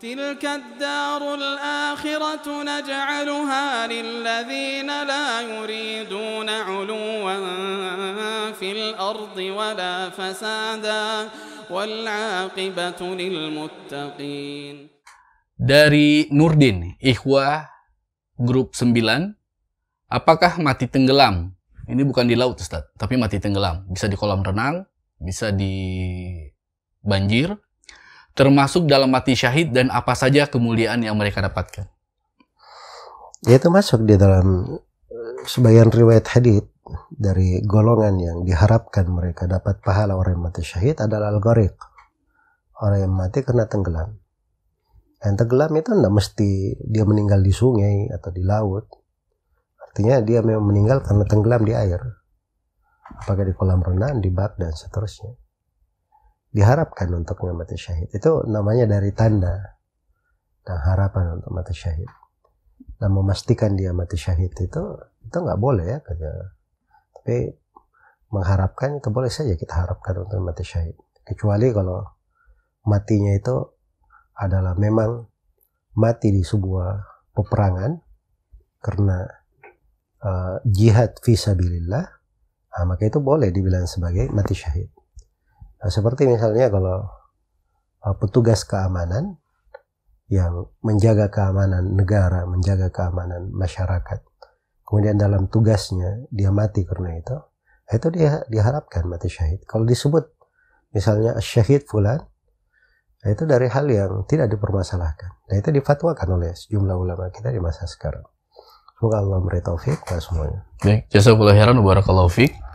تلك الدار الآخرة نجعلها للذين لا يريدون علوا في الأرض ولا فسادا والعاقبة للمتقين Dari Nurdin, Ikhwah, Grup 9, apakah mati tenggelam? Ini bukan di laut, Ustaz, tapi mati tenggelam. Bisa di kolam renang, bisa di banjir, termasuk dalam mati syahid dan apa saja kemuliaan yang mereka dapatkan. Ya itu masuk di dalam eh, sebagian riwayat hadith dari golongan yang diharapkan mereka dapat pahala orang yang mati syahid adalah al Orang yang mati karena tenggelam. Yang tenggelam itu tidak mesti dia meninggal di sungai atau di laut. Artinya dia memang meninggal karena tenggelam di air. Apakah di kolam renang, di bak, dan seterusnya diharapkan untuknya mati syahid. Itu namanya dari tanda dan harapan untuk mati syahid. Dan memastikan dia mati syahid itu itu nggak boleh ya kerja. Tapi mengharapkan itu boleh saja kita harapkan untuk mati syahid. Kecuali kalau matinya itu adalah memang mati di sebuah peperangan karena uh, jihad visabilillah, nah, maka itu boleh dibilang sebagai mati syahid. Nah, seperti misalnya kalau uh, petugas keamanan yang menjaga keamanan negara, menjaga keamanan masyarakat, kemudian dalam tugasnya dia mati karena itu, nah, itu dia diharapkan mati syahid. Kalau disebut misalnya syahid fulan, nah, itu dari hal yang tidak dipermasalahkan. Dan nah, itu difatwakan oleh sejumlah ulama kita di masa sekarang. Semoga Allah memberi taufik semuanya. Baik, jasa heran wa barakallahu fiik.